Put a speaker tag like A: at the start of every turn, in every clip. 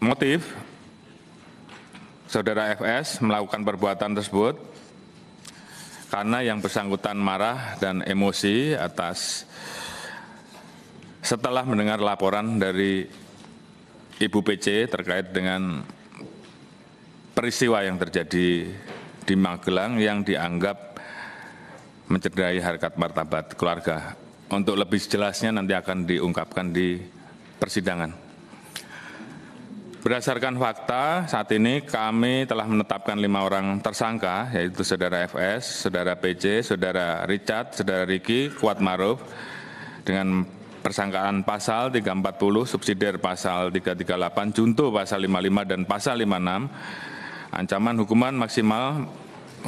A: Motif saudara FS melakukan perbuatan tersebut karena yang bersangkutan marah dan emosi atas setelah mendengar laporan dari Ibu PC terkait dengan peristiwa yang terjadi di Magelang yang dianggap mencederai harkat martabat keluarga. Untuk lebih jelasnya nanti akan diungkapkan di persidangan. Berdasarkan fakta, saat ini kami telah menetapkan lima orang tersangka, yaitu Saudara FS, Saudara PC, Saudara Richard, Saudara Riki, Kuat Maruf, dengan persangkaan pasal 340, subsidiar pasal 338, junto pasal 55, dan pasal 56, ancaman hukuman maksimal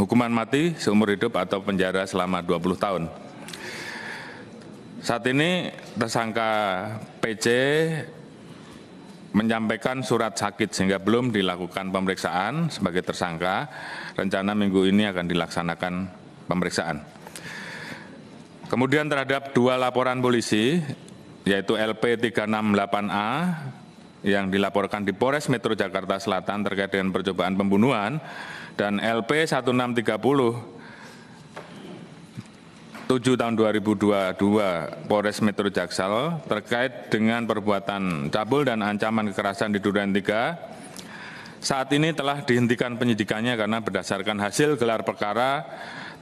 A: hukuman mati seumur hidup atau penjara selama 20 tahun. Saat ini tersangka PC menyampaikan surat sakit sehingga belum dilakukan pemeriksaan sebagai tersangka. Rencana minggu ini akan dilaksanakan pemeriksaan. Kemudian terhadap dua laporan polisi, yaitu LP 368A yang dilaporkan di Polres Metro Jakarta Selatan terkait dengan percobaan pembunuhan, dan LP 1630 7 tahun 2022 Polres Metro Jaksel terkait dengan perbuatan cabul dan ancaman kekerasan di Duren 3 saat ini telah dihentikan penyidikannya karena berdasarkan hasil gelar perkara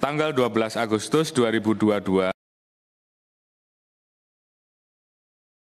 A: tanggal 12 Agustus 2022